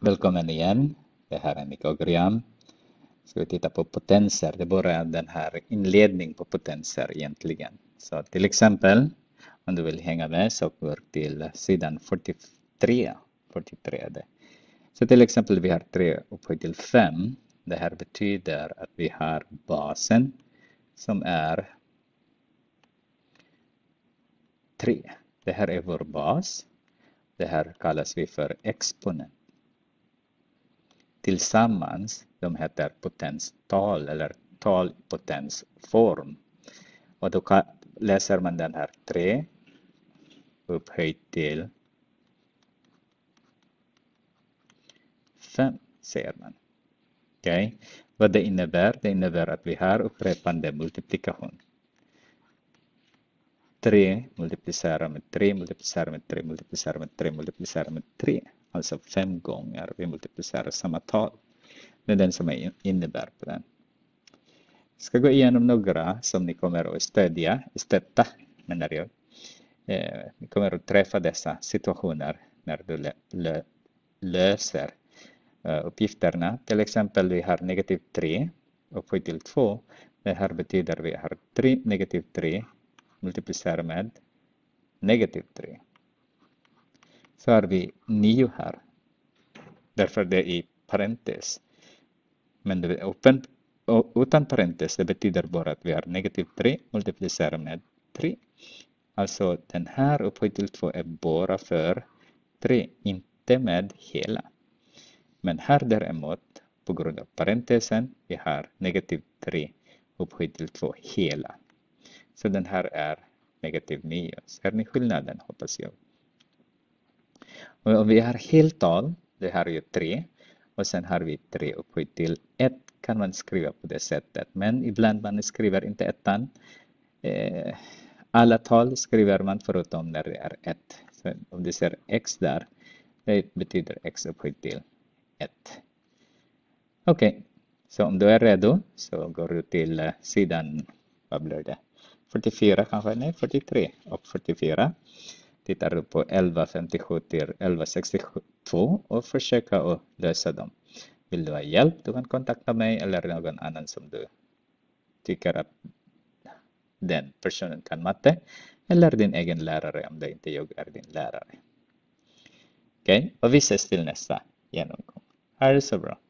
Välkommen igen. Det här är Mikael Graham. Ska vi titta på potenser. Det börjar den här inledningen på potenser egentligen. Så till exempel om du vill hänga med så går till sidan 43. 43 Så till exempel vi har 3 upphöjt till 5. Det här betyder att vi har basen som är 3. Det här är vår bas. Det här kallas vi för exponent tillsammans, de heter potenstal eller tal i potensform. Och då kan, läser man den här 3 upphöjt till 5, ser man. Okej, okay. vad det innebär? Det innebär att vi har upprepande multiplikation. 3 multiplicerar med 3 multiplicerar med 3 multiplicerar med 3 multiplicerar med 3. Alltså fem gånger vi multiplicerar samma tal. Det är den som innebär på den. Jag ska gå igenom några som ni kommer att stödja, stötta menar jag. Eh, ni kommer att träffa dessa situationer när du löser eh, uppgifterna. Till exempel vi har negativ 3 och 7 till 2. Det här betyder vi har 3, negativ 3 multiplicerar med negativ 3 så har vi 9 här. Därför det är i parentes. Men det är utan parentes, det betyder bara att vi har negativ 3 multiplicerat med 3. Alltså den här upphöjt till 2 är bara för 3, inte med hela. Men här däremot, på grund av parentesen, vi har negativ 3 upphöjt till 2 hela. Så den här är negativ 9. Ser ni skillnaden, hoppas jag. Och vi har heltal, det här är ju tre. Och sen har vi tre upphöjt till ett kan man skriva på det sättet. Men ibland man skriver inte ettan. Eh, alla tal skriver man förutom när det är ett. Så om du ser x där, det betyder x upphöjt till 1. Okej, okay. så om du är redo så går du till eh, sidan, vad blir det? 44 kanske? Nej, 43 och 44 tittar du på 1157 till 1162 och försöka att lösa dem. Vill du ha hjälp? Du kan kontakta mig eller någon annan som du tycker att den personen kan matte eller din egen lärare om det inte jag är din lärare. Okej, okay? och vi ses till nästa genomgång. Ha det så bra.